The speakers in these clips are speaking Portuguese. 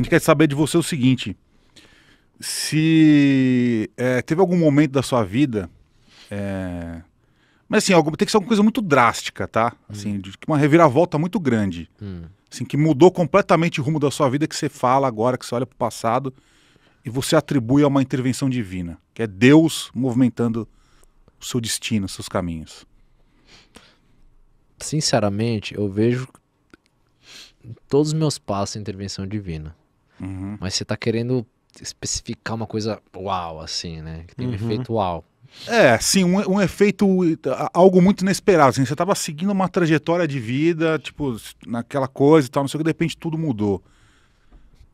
A gente quer saber de você o seguinte: se é, teve algum momento da sua vida. É, mas assim, tem que ser alguma coisa muito drástica, tá? Assim, hum. uma reviravolta muito grande. Hum. Assim, que mudou completamente o rumo da sua vida, que você fala agora, que você olha para o passado e você atribui a uma intervenção divina, que é Deus movimentando o seu destino, seus caminhos. Sinceramente, eu vejo todos os meus passos em intervenção divina. Uhum. Mas você tá querendo especificar uma coisa uau, assim, né? Que tem uhum. um efeito uau. É, sim, um, um, efeito, algo muito inesperado. Assim, você estava seguindo uma trajetória de vida, tipo, naquela coisa e tal, não sei o que, de repente tudo mudou.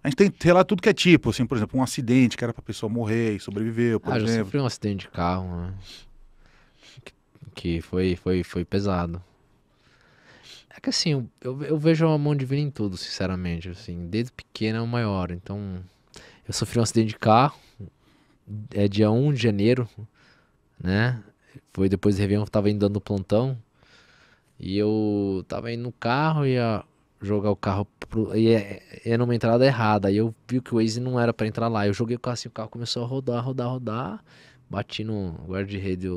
A gente tem relar tudo que é tipo, assim, por exemplo, um acidente que era pra pessoa morrer e sobreviver por ah, exemplo. Ah, já sofri um acidente de carro, né? Que foi, foi, foi pesado. É que assim, eu, eu vejo a mão divina em tudo, sinceramente. Assim, desde pequena ao maior. Então, eu sofri um acidente de carro. É dia 1 de janeiro, né? Foi depois do Réveillon, eu tava indo dando plantão. E eu tava indo no carro, ia jogar o carro pro, ia, ia é, é numa entrada errada. Aí eu vi que o Waze não era para entrar lá. Eu joguei o carro assim, o carro começou a rodar, rodar, rodar bati no guarda-rede.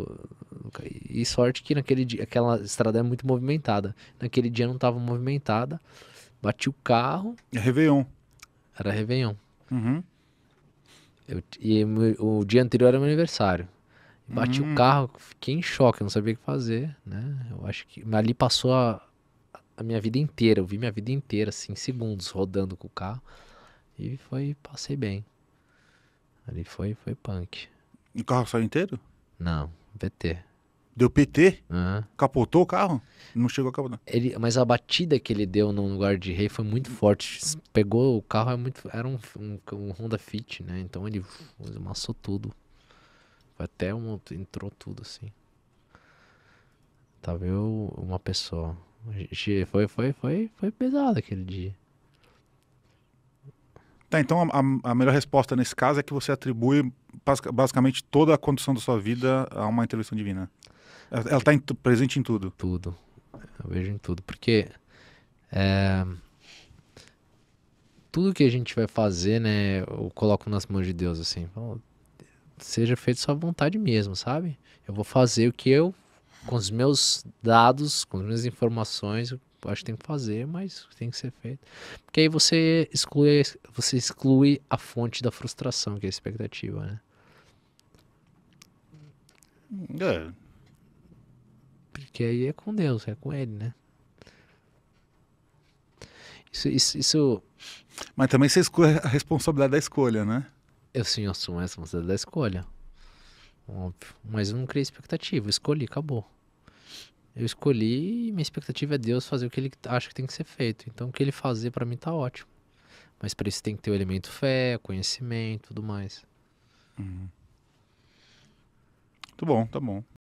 E sorte que naquele dia, aquela estrada é muito movimentada. Naquele dia não estava movimentada. Bati o carro. É Réveillon. Era Réveillon. Uhum. Eu, e o dia anterior era meu aniversário. Bati uhum. o hum. carro, fiquei em choque, não sabia o que fazer, né? Eu acho que ali passou a, a minha vida inteira, eu vi minha vida inteira, assim, segundos rodando com o carro. E foi, passei bem. Ali foi, foi punk. E o carro saiu inteiro? Não, PT. Deu PT? Uhum. Capotou o carro? Não chegou a capotar. Ele, mas a batida que ele deu no lugar de rei foi muito forte. Pegou o carro, era, é muito, era um, um, um, Honda Fit, né? Então ele amassou tudo. Até um, entrou tudo assim. Tava eu, uma pessoa. Foi, foi, foi, foi pesado aquele dia. Tá, então a, a melhor resposta nesse caso é que você atribui basicamente toda a condução da sua vida a uma intervenção divina. Ela está presente em tudo. Tudo. Eu vejo em tudo. Porque é, tudo que a gente vai fazer, né, eu coloco nas mãos de Deus, assim. Seja feito sua vontade mesmo, sabe? Eu vou fazer o que eu, com os meus dados, com as minhas informações, acho que tem que fazer, mas tem que ser feito. Porque aí você exclui, você exclui a fonte da frustração, que é a expectativa, né? É. Porque aí é com Deus, é com Ele, né? Isso, isso, isso... Mas também você exclui a responsabilidade da escolha, né? Eu sim assumo a responsabilidade da escolha. Óbvio. Mas eu não criei expectativa, escolhi, acabou. Eu escolhi e minha expectativa é Deus fazer o que ele acha que tem que ser feito. Então, o que ele fazer para mim tá ótimo. Mas para isso tem que ter o elemento fé, conhecimento, tudo mais. Uhum. Muito tá bom, tá bom.